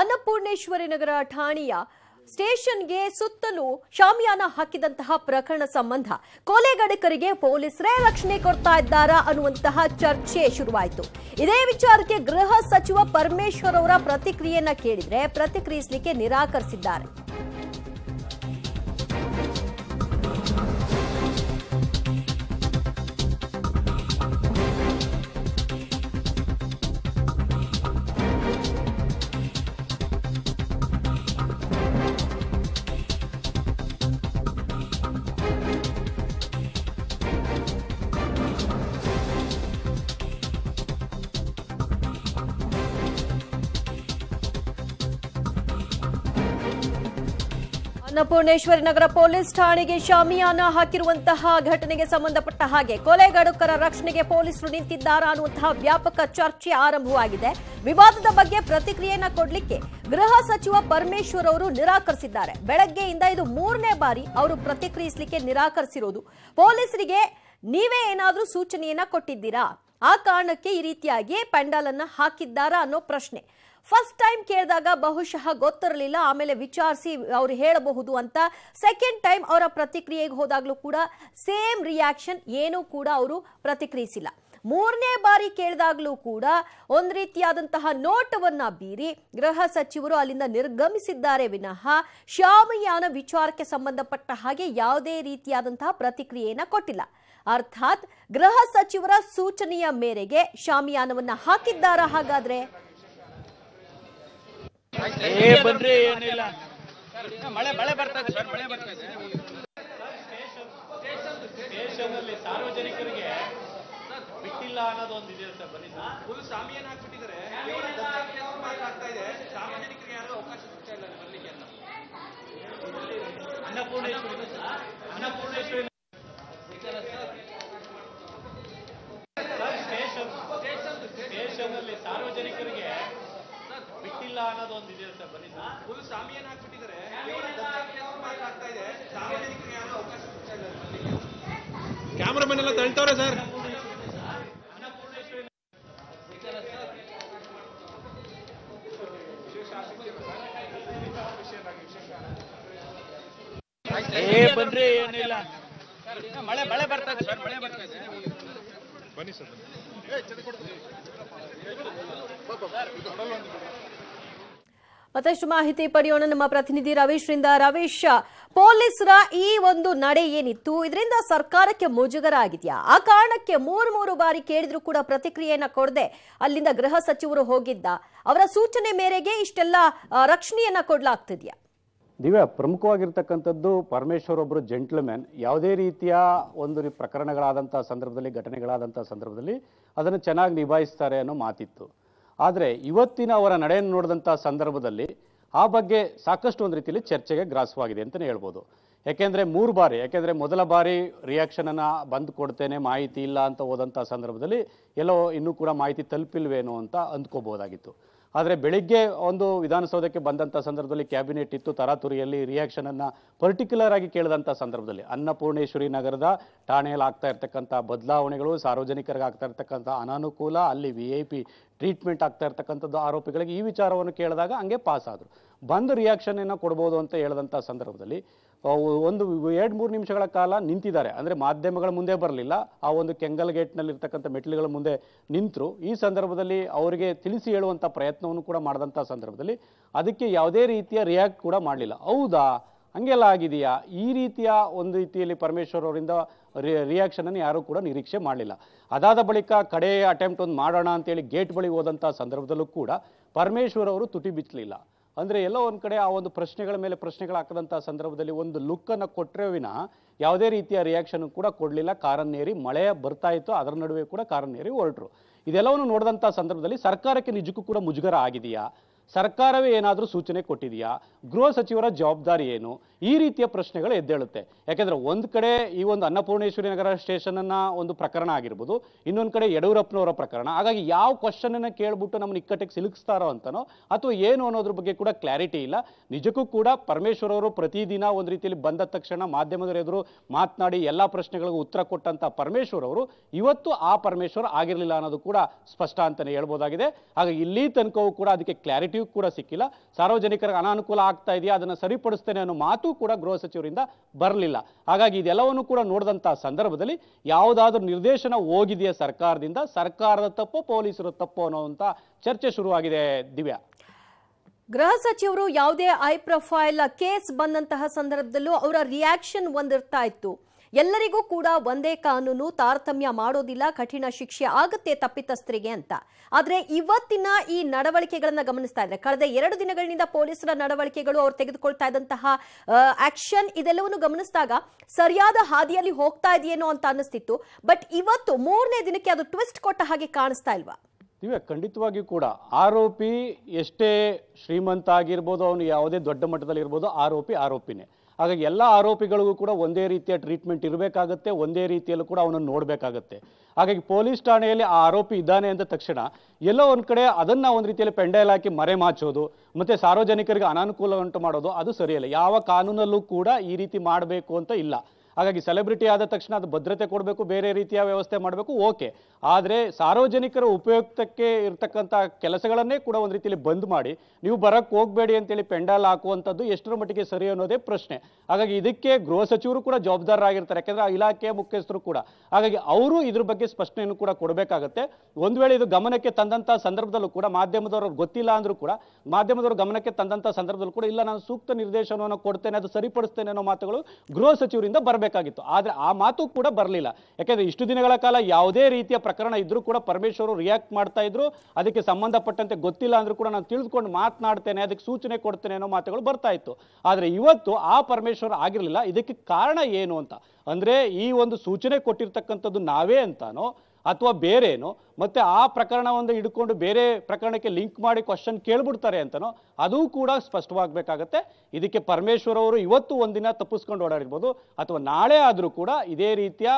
ಅನ್ನಪೂರ್ಣೇಶ್ವರಿ ನಗರ ಠಾಣೆಯ ಸ್ಟೇಷನ್ಗೆ ಸುತ್ತಲೂ ಶಾಮಿಯಾನ ಹಾಕಿದಂತಹ ಪ್ರಕರಣ ಸಂಬಂಧ ಕೊಲೆಗಡಕರಿಗೆ ಪೊಲೀಸರೇ ರಕ್ಷಣೆ ಕೊಡ್ತಾ ಇದ್ದಾರಾ ಅನ್ನುವಂತಹ ಚರ್ಚೆ ಶುರುವಾಯಿತು ಇದೇ ವಿಚಾರಕ್ಕೆ ಗೃಹ ಸಚಿವ ಪರಮೇಶ್ವರ್ ಅವರ ಪ್ರತಿಕ್ರಿಯೆಯನ್ನ ಕೇಳಿದ್ರೆ ಪ್ರತಿಕ್ರಿಯಿಸಲಿಕ್ಕೆ ನಿರಾಕರಿಸಿದ್ದಾರೆ ಅನ್ನಪೂರ್ಣೇಶ್ವರಿ ನಗರ ಪೊಲೀಸ್ ಠಾಣೆಗೆ ಶಾಮಿಯಾನ ಹಾಕಿರುವಂತಹ ಘಟನೆಗೆ ಸಂಬಂಧಪಟ್ಟ ಹಾಗೆ ಕೊಲೆಗಡುಕರ ರಕ್ಷಣೆಗೆ ಪೊಲೀಸರು ನಿಂತಿದ್ದಾರಾ ಅನ್ನುವಂತಹ ವ್ಯಾಪಕ ಚರ್ಚೆ ಆರಂಭವಾಗಿದೆ ವಿವಾದದ ಬಗ್ಗೆ ಪ್ರತಿಕ್ರಿಯೆಯನ್ನ ಕೊಡಲಿಕ್ಕೆ ಗೃಹ ಸಚಿವ ಪರಮೇಶ್ವರ್ ಅವರು ನಿರಾಕರಿಸಿದ್ದಾರೆ ಬೆಳಗ್ಗೆಯಿಂದ ಇದು ಮೂರನೇ ಬಾರಿ ಅವರು ಪ್ರತಿಕ್ರಿಯಿಸಲಿಕ್ಕೆ ನಿರಾಕರಿಸಿರೋದು ಪೊಲೀಸರಿಗೆ ನೀವೇ ಏನಾದರೂ ಸೂಚನೆಯನ್ನ ಕೊಟ್ಟಿದ್ದೀರಾ ಆ ಕಾರಣಕ್ಕೆ ಈ ರೀತಿಯಾಗಿ ಪೆಂಡಲ್ ಹಾಕಿದ್ದಾರಾ ಅನ್ನೋ ಪ್ರಶ್ನೆ ಫಸ್ಟ್ ಟೈಮ್ ಕೇಳಿದಾಗ ಬಹುಶಃ ಗೊತ್ತಿರಲಿಲ್ಲ ಆಮೇಲೆ ವಿಚಾರಿಸಿ ಅವ್ರು ಹೇಳಬಹುದು ಅಂತ ಸೆಕೆಂಡ್ ಟೈಮ್ ಅವರ ಪ್ರತಿಕ್ರಿಯೆಗೆ ಹೋದಾಗಲೂ ಕೂಡ ಸೇಮ್ ರಿಯಾಕ್ಷನ್ ಏನೂ ಕೂಡ ಅವರು ಪ್ರತಿಕ್ರಿಯಿಸಿಲ್ಲ ಮೂರನೇ ಬಾರಿ ಕೇಳಿದಾಗಲೂ ಕೂಡ ಒಂದು ರೀತಿಯಾದಂತಹ ನೋಟವನ್ನ ಬೀರಿ ಗೃಹ ಸಚಿವರು ಅಲ್ಲಿಂದ ನಿರ್ಗಮಿಸಿದ್ದಾರೆ ವಿನಃ ಶ್ಯಾಮಯಾನ ವಿಚಾರಕ್ಕೆ ಸಂಬಂಧಪಟ್ಟ ಹಾಗೆ ಯಾವುದೇ ರೀತಿಯಾದಂತಹ ಪ್ರತಿಕ್ರಿಯೆಯನ್ನು ಕೊಟ್ಟಿಲ್ಲ ಅರ್ಥಾತ್ ಗೃಹ ಸಚಿವರ ಸೂಚನೆಯ ಮೇರೆಗೆ ಶಾಮಿಯಾನವನ್ನು ಹಾಕಿದ್ದಾರಾ ಹಾಗಾದರೆ ಏ ಬನ್ರಿ ಏನಿಲ್ಲ ಮಳೆ ಮಳೆ ಬರ್ತಾ ಇದೆ ಸರ್ ಮಳೆ ಬರ್ತಾ ಇದೆ ದೇಶದಲ್ಲಿ ಸಾರ್ವಜನಿಕರಿಗೆ ಬಿಟ್ಟಿಲ್ಲ ಅನ್ನೋದು ಒಂದು ಇದೆ ಸರ್ ಬನ್ನಿ ಫುಲ್ ಸ್ವಾಮಿಯನ್ನು ಹಾಕ್ಬಿಟ್ಟಿದ್ದಾರೆ ಆಗ್ತಾ ಇದೆ ಸಾರ್ವಜನಿಕರಿಗೆ ಯಾರು ಅವಕಾಶ ಸಿಗ್ತಾ ಇಲ್ಲ ಬರ್ಲಿಕ್ಕೆ ಅನ್ನಪೂರ್ಣೇಶ್ವರಿ ಅನ್ನಪೂರ್ಣೇಶ್ವರಿ ಇಲ್ಲ ಅನ್ನೋದು ಒಂದು ಇದೆ ಅಂತ ಬನ್ನಿ ಫುಲ್ ಸ್ವಾಮಿಯನ್ನು ಹಾಕ್ಬಿಟ್ಟಿದ್ದಾರೆ ಆಗ್ತಾ ಇದೆ ಕ್ಯಾಮ್ರಾಮನ್ ಎಲ್ಲ ತಳ್ತವ್ರೆ ಸರ್ ಬಂದ್ರೆ ಏನಿಲ್ಲ ಮಳೆ ಮಳೆ ಬರ್ತಾ ಇದೆ ಸರ್ ಮಳೆ ಬರ್ತಾ ಇದೆ ಬನ್ನಿ ಸರ್ ಬನ್ನಿ ಮತ್ತಷ್ಟು ಮಾಹಿತಿ ಪಡೆಯೋಣ ನಮ್ಮ ಪ್ರತಿನಿಧಿ ರವೀಶ್ ರಿಂದ ರವೀಶ್ ಪೊಲೀಸರ ಈ ಒಂದು ನಡೆ ಏನಿತ್ತು ಇದರಿಂದ ಸರ್ಕಾರಕ್ಕೆ ಮುಜುಗರ ಆಗಿದೆಯಾ ಆ ಕಾರಣಕ್ಕೆ ಮೂರು ಮೂರು ಬಾರಿ ಕೇಳಿದ್ರು ಕೂಡ ಪ್ರತಿಕ್ರಿಯೆಯನ್ನ ಕೊಡದೆ ಅಲ್ಲಿಂದ ಗೃಹ ಸಚಿವರು ಹೋಗಿದ್ದ ಅವರ ಸೂಚನೆ ಮೇರೆಗೆ ಇಷ್ಟೆಲ್ಲ ರಕ್ಷಣೆಯನ್ನ ಕೊಡಲಾಗ್ತಿದ್ಯಾ ದಿವ್ಯಾ ಪ್ರಮುಖವಾಗಿರ್ತಕ್ಕಂಥದ್ದು ಪರಮೇಶ್ವರ್ ಒಬ್ಬರು ಜೆಂಟ್ಲ್ಮ್ಯಾನ್ ಯಾವುದೇ ರೀತಿಯ ಒಂದು ಪ್ರಕರಣಗಳಾದಂಥ ಸಂದರ್ಭದಲ್ಲಿ ಘಟನೆಗಳಾದಂಥ ಸಂದರ್ಭದಲ್ಲಿ ಅದನ್ನು ಚೆನ್ನಾಗಿ ನಿಭಾಯಿಸ್ತಾರೆ ಅನ್ನೋ ಮಾತಿತ್ತು ಆದರೆ ಇವತ್ತಿನ ಅವರ ನಡೆಯನ್ನು ನೋಡಿದಂಥ ಸಂದರ್ಭದಲ್ಲಿ ಆ ಬಗ್ಗೆ ಸಾಕಷ್ಟು ಒಂದು ರೀತಿಯಲ್ಲಿ ಚರ್ಚೆಗೆ ಗ್ರಾಸವಾಗಿದೆ ಅಂತಲೇ ಹೇಳ್ಬೋದು ಯಾಕೆಂದರೆ ಮೂರು ಬಾರಿ ಯಾಕೆಂದರೆ ಮೊದಲ ಬಾರಿ ರಿಯಾಕ್ಷನನ್ನು ಬಂದು ಕೊಡ್ತೇನೆ ಮಾಹಿತಿ ಇಲ್ಲ ಅಂತ ಹೋದಂಥ ಸಂದರ್ಭದಲ್ಲಿ ಎಲ್ಲೋ ಇನ್ನೂ ಕೂಡ ಮಾಹಿತಿ ತಲುಪಿಲ್ವೇನೋ ಅಂತ ಅಂದ್ಕೋಬೋದಾಗಿತ್ತು ಆದರೆ ಬೆಳಿಗ್ಗೆ ಒಂದು ವಿಧಾನಸೌಧಕ್ಕೆ ಬಂದಂಥ ಸಂದರ್ಭದಲ್ಲಿ ಕ್ಯಾಬಿನೆಟ್ ಇತ್ತು ತರಾತುರಿಯಲ್ಲಿ ರಿಯಾಕ್ಷನ್ ಅನ್ನ ಪರ್ಟಿಕ್ಯುಲರ್ ಆಗಿ ಕೇಳಿದಂಥ ಸಂದರ್ಭದಲ್ಲಿ ಅನ್ನಪೂರ್ಣೇಶ್ವರಿ ನಗರದ ಠಾಣೆಯಲ್ಲಿ ಆಗ್ತಾ ಇರ್ತಕ್ಕಂಥ ಬದಲಾವಣೆಗಳು ಸಾರ್ವಜನಿಕರಿಗೆ ಆಗ್ತಾ ಇರ್ತಕ್ಕಂಥ ಅನಾನುಕೂಲ ಅಲ್ಲಿ ವಿ ಐ ಪಿ ಟ್ರೀಟ್ಮೆಂಟ್ ಆಗ್ತಾ ಇರ್ತಕ್ಕಂಥದ್ದು ಆರೋಪಿಗಳಿಗೆ ಈ ವಿಚಾರವನ್ನು ಕೇಳಿದಾಗ ಹಂಗೆ ಪಾಸ್ ಆದರು ಬಂದು ರಿಯಾಕ್ಷನ್ ಏನೋ ಕೊಡ್ಬೋದು ಅಂತ ಹೇಳಿದಂಥ ಸಂದರ್ಭದಲ್ಲಿ ಒಂದು ಎರಡು ಮೂರು ನಿಮಿಷಗಳ ಕಾಲ ನಿಂತಿದ್ದಾರೆ ಅಂದರೆ ಮಾಧ್ಯಮಗಳ ಮುಂದೆ ಬರಲಿಲ್ಲ ಆ ಒಂದು ಕೆಂಗಲ್ ಗೇಟ್ನಲ್ಲಿರ್ತಕ್ಕಂಥ ಮೆಟ್ಲುಗಳ ಮುಂದೆ ನಿಂತರು ಈ ಸಂದರ್ಭದಲ್ಲಿ ಅವರಿಗೆ ತಿಳಿಸಿ ಹೇಳುವಂಥ ಪ್ರಯತ್ನವನ್ನು ಕೂಡ ಮಾಡಿದಂಥ ಸಂದರ್ಭದಲ್ಲಿ ಅದಕ್ಕೆ ಯಾವುದೇ ರೀತಿಯ ರಿಯಾಕ್ಟ್ ಕೂಡ ಮಾಡಲಿಲ್ಲ ಹೌದಾ ಹಂಗೆಲ್ಲ ಆಗಿದೆಯಾ ಈ ರೀತಿಯ ಒಂದು ರೀತಿಯಲ್ಲಿ ಪರಮೇಶ್ವರ್ ಅವರಿಂದ ರಿಯಾಕ್ಷನನ್ನು ಯಾರೂ ಕೂಡ ನಿರೀಕ್ಷೆ ಮಾಡಲಿಲ್ಲ ಅದಾದ ಬಳಿಕ ಕಡೆಯ ಅಟೆಂಪ್ಟ್ ಒಂದು ಮಾಡೋಣ ಅಂತೇಳಿ ಗೇಟ್ ಬಳಿ ಹೋದಂಥ ಸಂದರ್ಭದಲ್ಲೂ ಕೂಡ ಪರಮೇಶ್ವರ್ ಅವರು ತುಟಿ ಬಿಚ್ಚಲಿಲ್ಲ ಅಂದರೆ ಎಲ್ಲೋ ಒಂದು ಕಡೆ ಆ ಒಂದು ಪ್ರಶ್ನೆಗಳ ಮೇಲೆ ಪ್ರಶ್ನೆಗಳು ಹಾಕದಂಥ ಸಂದರ್ಭದಲ್ಲಿ ಒಂದು ಲುಕ್ಕನ್ನು ಕೊಟ್ಟರೆ ವಿನ ಯಾವುದೇ ರೀತಿಯ ರಿಯಾಕ್ಷನ್ ಕೂಡ ಕೊಡಲಿಲ್ಲ ಕಾರನ್ನೇರಿ ಮಳೆ ಬರ್ತಾ ಇತ್ತು ಅದರ ನಡುವೆ ಕೂಡ ಕಾರನ್ನೇರಿ ಹೊರಟರು ಇದೆಲ್ಲವನ್ನು ನೋಡಿದಂಥ ಸಂದರ್ಭದಲ್ಲಿ ಸರ್ಕಾರಕ್ಕೆ ನಿಜಕ್ಕೂ ಕೂಡ ಮುಜುಗರ ಆಗಿದೆಯಾ ಸರ್ಕಾರವೇ ಏನಾದರೂ ಸೂಚನೆ ಕೊಟ್ಟಿದೆಯಾ ಗೃಹ ಸಚಿವರ ಜವಾಬ್ದಾರಿ ಏನು ಈ ರೀತಿಯ ಪ್ರಶ್ನೆಗಳು ಎದ್ದೇಳುತ್ತೆ ಯಾಕೆಂದರೆ ಒಂದು ಕಡೆ ಈ ಒಂದು ಅನ್ನಪೂರ್ಣೇಶ್ವರಿ ನಗರ ಸ್ಟೇಷನನ್ನು ಒಂದು ಪ್ರಕರಣ ಆಗಿರ್ಬೋದು ಇನ್ನೊಂದು ಕಡೆ ಯಡಿಯೂರಪ್ಪನವರ ಪ್ರಕರಣ ಹಾಗಾಗಿ ಯಾವ ಕ್ವಶನನ್ನು ಕೇಳ್ಬಿಟ್ಟು ನಮ್ಮನ್ನು ಇಕ್ಕಟ್ಟಿಗೆ ಸಿಲುಕಿಸ್ತಾರೋ ಅಂತನೋ ಅಥವಾ ಏನು ಅನ್ನೋದ್ರ ಬಗ್ಗೆ ಕೂಡ ಕ್ಲಾರಿಟಿ ಇಲ್ಲ ನಿಜಕ್ಕೂ ಕೂಡ ಪರಮೇಶ್ವರ ಅವರು ಪ್ರತಿದಿನ ಒಂದು ರೀತಿಯಲ್ಲಿ ಬಂದ ತಕ್ಷಣ ಮಾಧ್ಯಮದವರ ಎದುರು ಮಾತನಾಡಿ ಎಲ್ಲ ಪ್ರಶ್ನೆಗಳಿಗೂ ಉತ್ತರ ಕೊಟ್ಟಂತ ಪರಮೇಶ್ವರ್ ಅವರು ಇವತ್ತು ಆ ಪರಮೇಶ್ವರ್ ಆಗಿರಲಿಲ್ಲ ಅನ್ನೋದು ಕೂಡ ಸ್ಪಷ್ಟ ಅಂತಲೇ ಹೇಳ್ಬೋದಾಗಿದೆ ಹಾಗೆ ಇಲ್ಲಿ ತನಕವೂ ಕೂಡ ಅದಕ್ಕೆ ಕ್ಲಾರಿಟಿಯೂ ಕೂಡ ಸಿಕ್ಕಿಲ್ಲ ಸಾರ್ವಜನಿಕರಿಗೆ ಅನಾನುಕೂಲ ಆಗ್ತಾ ಇದೆಯಾ ಅದನ್ನು ಸರಿಪಡಿಸ್ತೇನೆ ಅನ್ನೋ ಮಾತು ಕೂಡ ಗೃಹ ಸಚಿವರಿಂದ ಬರಲಿಲ್ಲ ಹಾಗಾಗಿ ಇದೆಲ್ಲವನ್ನು ಕೂಡ ನೋಡಿದಂತಹ ಸಂದರ್ಭದಲ್ಲಿ ಯಾವುದಾದ್ರೂ ನಿರ್ದೇಶನ ಹೋಗಿದೆಯಾ ಸರ್ಕಾರದಿಂದ ಸರ್ಕಾರದ ತಪ್ಪು ಪೊಲೀಸರ ತಪ್ಪು ಅನ್ನುವಂತ ಚರ್ಚೆ ಶುರುವಾಗಿದೆ ದಿವ್ಯಾ ಗೃಹ ಸಚಿವರು ಯಾವುದೇ ಐ ಪ್ರೊಫೈಲ್ ಕೇಸ್ ಬಂದಂತಹ ಸಂದರ್ಭದಲ್ಲೂ ಅವರ ರಿಯಾಕ್ಷನ್ ಒಂದಿರ್ತಾ ಇತ್ತು ಎಲ್ಲರಿಗೂ ಕೂಡ ಒಂದೇ ಕಾನೂನು ತಾರತಮ್ಯ ಮಾಡೋದಿಲ್ಲ ಕಠಿಣ ಶಿಕ್ಷೆ ಆಗುತ್ತೆ ತಪ್ಪಿತಸ್ಥರಿಗೆ ಅಂತ ಆದರೆ ಇವತ್ತಿನ ಈ ನಡವಳಿಕೆಗಳನ್ನು ಗಮನಿಸ್ತಾ ಇದ್ದಾರೆ ಕಳೆದ ಎರಡು ದಿನಗಳಿಂದ ಪೊಲೀಸರ ನಡವಳಿಕೆಗಳು ಅವ್ರು ತೆಗೆದುಕೊಳ್ತಾ ಇದ್ದಂತಹ ಆಕ್ಷನ್ ಇದೆಲ್ಲವನ್ನು ಗಮನಿಸಿದಾಗ ಸರಿಯಾದ ಹಾದಿಯಲ್ಲಿ ಹೋಗ್ತಾ ಇದೆಯೇನೋ ಅಂತ ಅನಿಸ್ತಿತ್ತು ಬಟ್ ಇವತ್ತು ಮೂರನೇ ದಿನಕ್ಕೆ ಅದು ಟ್ವಿಸ್ಟ್ ಕೊಟ್ಟ ಹಾಗೆ ಕಾಣಿಸ್ತಾ ಇಲ್ವಾ ದಿವ್ಯ ಖಂಡಿತವಾಗಿಯೂ ಕೂಡ ಆರೋಪಿ ಎಷ್ಟೇ ಶ್ರೀಮಂತ ಆಗಿರ್ಬೋದು ಅವನು ಯಾವುದೇ ದೊಡ್ಡ ಮಟ್ಟದಲ್ಲಿ ಇರ್ಬೋದು ಆರೋಪಿ ಆರೋಪಿನೇ ಹಾಗಾಗಿ ಎಲ್ಲ ಆರೋಪಿಗಳಿಗೂ ಕೂಡ ಒಂದೇ ರೀತಿಯ ಟ್ರೀಟ್ಮೆಂಟ್ ಇರಬೇಕಾಗುತ್ತೆ ಒಂದೇ ರೀತಿಯಲ್ಲೂ ಕೂಡ ಅವನನ್ನು ನೋಡಬೇಕಾಗತ್ತೆ ಹಾಗಾಗಿ ಪೊಲೀಸ್ ಠಾಣೆಯಲ್ಲಿ ಆ ಆರೋಪಿ ಇದ್ದಾನೆ ಅಂದ ತಕ್ಷಣ ಎಲ್ಲೋ ಒಂದು ಕಡೆ ಅದನ್ನು ಒಂದು ರೀತಿಯಲ್ಲಿ ಪೆಂಡೈಲ್ ಹಾಕಿ ಮರೆಮಾಚೋದು ಮತ್ತು ಸಾರ್ವಜನಿಕರಿಗೆ ಅನಾನುಕೂಲ ಉಂಟು ಮಾಡೋದು ಅದು ಸರಿಯಲ್ಲ ಯಾವ ಕಾನೂನಲ್ಲೂ ಕೂಡ ಈ ರೀತಿ ಮಾಡಬೇಕು ಅಂತ ಇಲ್ಲ ಹಾಗಾಗಿ ಸೆಲೆಬ್ರಿಟಿ ಆದ ತಕ್ಷಣ ಅದು ಭದ್ರತೆ ಕೊಡಬೇಕು ಬೇರೆ ರೀತಿಯ ವ್ಯವಸ್ಥೆ ಮಾಡಬೇಕು ಓಕೆ ಆದರೆ ಸಾರ್ವಜನಿಕರ ಉಪಯುಕ್ತಕ್ಕೆ ಇರತಕ್ಕಂಥ ಕೆಲಸಗಳನ್ನೇ ಕೂಡ ಒಂದು ರೀತಿಯಲ್ಲಿ ಬಂದ್ ಮಾಡಿ ನೀವು ಬರಕ್ಕೆ ಹೋಗಬೇಡಿ ಅಂತೇಳಿ ಪೆಂಡಾಲ್ ಹಾಕುವಂಥದ್ದು ಎಷ್ಟರ ಮಟ್ಟಿಗೆ ಸರಿ ಅನ್ನೋದೇ ಪ್ರಶ್ನೆ ಹಾಗಾಗಿ ಇದಕ್ಕೆ ಗೃಹ ಸಚಿವರು ಕೂಡ ಜವಾಬ್ದಾರರಾಗಿರ್ತಾರೆ ಯಾಕೆಂದರೆ ಆ ಇಲಾಖೆಯ ಮುಖ್ಯಸ್ಥರು ಕೂಡ ಹಾಗಾಗಿ ಅವರು ಇದ್ರ ಬಗ್ಗೆ ಸ್ಪಷ್ಟನೆಯನ್ನು ಕೂಡ ಕೊಡಬೇಕಾಗತ್ತೆ ಒಂದು ವೇಳೆ ಇದು ಗಮನಕ್ಕೆ ತಂದಂತಹ ಸಂದರ್ಭದಲ್ಲೂ ಕೂಡ ಮಾಧ್ಯಮದವರು ಗೊತ್ತಿಲ್ಲ ಅಂದ್ರೂ ಕೂಡ ಮಾಧ್ಯಮದವರು ಗಮನಕ್ಕೆ ತಂದಂತಹ ಸಂದರ್ಭದಲ್ಲೂ ಕೂಡ ಇಲ್ಲ ನಾನು ಸೂಕ್ತ ನಿರ್ದೇಶನವನ್ನು ಕೊಡ್ತೇನೆ ಅದು ಸರಿಪಡಿಸ್ತೇನೆ ಅನ್ನೋ ಮಾತುಗಳು ಗೃಹ ಸಚಿವರಿಂದ ಬರಬೇಕು ಬರಬೇಕಾಗಿತ್ತು ಆದರೆ ಆ ಮಾತು ಕೂಡ ಬರಲಿಲ್ಲ ಯಾಕೆಂದರೆ ಇಷ್ಟು ದಿನಗಳ ಕಾಲ ಯಾವುದೇ ರೀತಿಯ ಪ್ರಕರಣ ಇದ್ರೂ ಕೂಡ ಪರಮೇಶ್ವರು ರಿಯಾಕ್ಟ್ ಮಾಡ್ತಾ ಇದ್ರು ಅದಕ್ಕೆ ಸಂಬಂಧಪಟ್ಟಂತೆ ಗೊತ್ತಿಲ್ಲ ಅಂದ್ರೂ ಕೂಡ ನಾನು ತಿಳಿದುಕೊಂಡು ಮಾತನಾಡ್ತೇನೆ ಅದಕ್ಕೆ ಸೂಚನೆ ಕೊಡ್ತೇನೆ ಅನ್ನೋ ಮಾತುಗಳು ಬರ್ತಾ ಇತ್ತು ಆದರೆ ಇವತ್ತು ಆ ಪರಮೇಶ್ವರ್ ಆಗಿರಲಿಲ್ಲ ಇದಕ್ಕೆ ಕಾರಣ ಏನು ಅಂತ ಅಂದರೆ ಈ ಒಂದು ಸೂಚನೆ ಕೊಟ್ಟಿರ್ತಕ್ಕಂಥದ್ದು ನಾವೇ ಅಂತಾನೋ ಅಥವಾ ಬೇರೇನು ಮತ್ತು ಆ ಪ್ರಕರಣವನ್ನು ಹಿಡ್ಕೊಂಡು ಬೇರೆ ಪ್ರಕರಣಕ್ಕೆ ಲಿಂಕ್ ಮಾಡಿ ಕ್ವಶನ್ ಕೇಳ್ಬಿಡ್ತಾರೆ ಅಂತನೋ ಅದೂ ಕೂಡ ಸ್ಪಷ್ಟವಾಗಬೇಕಾಗತ್ತೆ ಇದಕ್ಕೆ ಪರಮೇಶ್ವರ್ ಅವರು ಇವತ್ತು ಒಂದಿನ ತಪ್ಪಿಸ್ಕೊಂಡು ಓಡಾಡಿರ್ಬೋದು ಅಥವಾ ನಾಳೆ ಆದರೂ ಕೂಡ ಇದೇ ರೀತಿಯ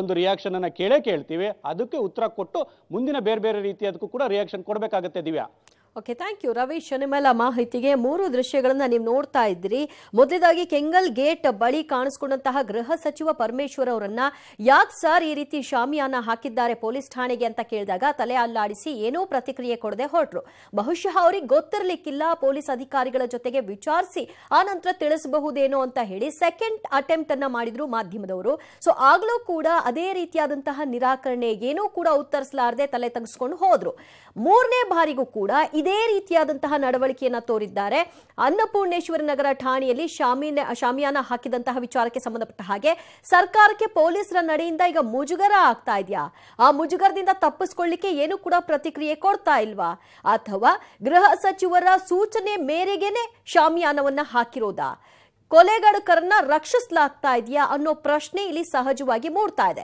ಒಂದು ರಿಯಾಕ್ಷನನ್ನು ಕೇಳೇ ಕೇಳ್ತೀವಿ ಅದಕ್ಕೆ ಉತ್ತರ ಕೊಟ್ಟು ಮುಂದಿನ ಬೇರೆ ಬೇರೆ ರೀತಿಯಾದಕ್ಕೂ ಕೂಡ ರಿಯಾಕ್ಷನ್ ಕೊಡಬೇಕಾಗತ್ತೆ Divya okay thank you Ravi ಶನಿಮಲ ಮಾಹಿತಿಗೆ ಮೂರು ದೃಶ್ಯಗಳನ್ನು ನೀವು ನೋಡ್ತಾ ಇದ್ರಿ ಮೊದಲದಾಗಿ ಕೆಂಗಲ್ ಗೇಟ್ ಬಳಿ ಕಾಣಿಸ್ಕೊಂಡಂತಹ ಗೃಹ ಸಚಿವ ಪರಮೇಶ್ವರ್ ಅವರನ್ನ ಯಾಕೆ ಸರ್ ಈ ರೀತಿ ಶಾಮಿಯಾನ ಹಾಕಿದ್ದಾರೆ ಪೊಲೀಸ್ ಠಾಣೆಗೆ ಅಂತ ಕೇಳಿದಾಗ ತಲೆ ಅಲ್ಲಾಡಿಸಿ ಏನೂ ಪ್ರತಿಕ್ರಿಯೆ ಕೊಡದೆ ಹೊರಟ್ರು ಬಹುಶಃ ಅವರಿಗೆ ಗೊತ್ತಿರಲಿಕ್ಕಿಲ್ಲ ಪೊಲೀಸ್ ಅಧಿಕಾರಿಗಳ ಜೊತೆಗೆ ವಿಚಾರಿಸಿ ಆ ನಂತರ ತಿಳಿಸಬಹುದೇನೋ ಅಂತ ಹೇಳಿ ಸೆಕೆಂಡ್ ಅಟೆಂಪ್ಟ್ ಅನ್ನ ಮಾಡಿದ್ರು ಮಾಧ್ಯಮದವರು ಸೊ ಆಗ್ಲೂ ಕೂಡ ಅದೇ ರೀತಿಯಾದಂತಹ ನಿರಾಕರಣೆ ಏನೂ ಕೂಡ ಉತ್ತರಿಸಲಾರದೆ ತಲೆ ತಗ್ಸ್ಕೊಂಡು ಹೋದ್ರು ಮೂರನೇ ಬಾರಿಗೂ ಕೂಡ ಇದೇ ರೀತಿಯಾದಂತಹ ನಡವಳಿಕೆಯನ್ನ ತೋರಿದ್ದಾರೆ ಅನ್ನಪೂರ್ಣೇಶ್ವರ ನಗರ ಠಾಣೆಯಲ್ಲಿ ಶಾಮೀನ ಶಾಮಿಯಾನ ಹಾಕಿದಂತಹ ವಿಚಾರಕ್ಕೆ ಸಂಬಂಧಪಟ್ಟ ಹಾಗೆ ಸರ್ಕಾರಕ್ಕೆ ಪೊಲೀಸರ ನಡೆಯಿಂದ ಈಗ ಮುಜುಗರ ಆಗ್ತಾ ಇದೆಯಾ ಆ ಮುಜುಗರದಿಂದ ತಪ್ಪಿಸ್ಕೊಳ್ಳಿಕ್ಕೆ ಏನು ಕೂಡ ಪ್ರತಿಕ್ರಿಯೆ ಕೊಡ್ತಾ ಇಲ್ವಾ ಅಥವಾ ಗೃಹ ಸಚಿವರ ಸೂಚನೆ ಮೇರೆಗೆನೆ ಶಾಮಿಯಾನವನ್ನ ಹಾಕಿರೋದಾ ಕೊಲೆಗಾರಕರನ್ನ ರಕ್ಷಿಸಲಾಗ್ತಾ ಇದೆಯಾ ಅನ್ನೋ ಪ್ರಶ್ನೆ ಇಲ್ಲಿ ಸಹಜವಾಗಿ ಮೂಡ್ತಾ ಇದೆ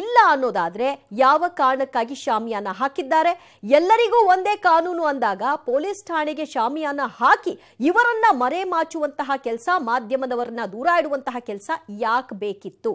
ಇಲ್ಲ ಅನ್ನೋದಾದ್ರೆ ಯಾವ ಕಾರಣಕ್ಕಾಗಿ ಶಾಮಿಯಾನ ಹಾಕಿದ್ದಾರೆ ಎಲ್ಲರಿಗೂ ಒಂದೇ ಕಾನೂನು ಅಂದಾಗ ಪೊಲೀಸ್ ಠಾಣೆಗೆ ಶಾಮಿಯಾನ ಹಾಕಿ ಇವರನ್ನ ಮರೆ ಮಾಚುವಂತಹ ಕೆಲಸ ಮಾಧ್ಯಮದವರನ್ನ ದೂರ ಇಡುವಂತಹ ಕೆಲಸ ಯಾಕೆ ಬೇಕಿತ್ತು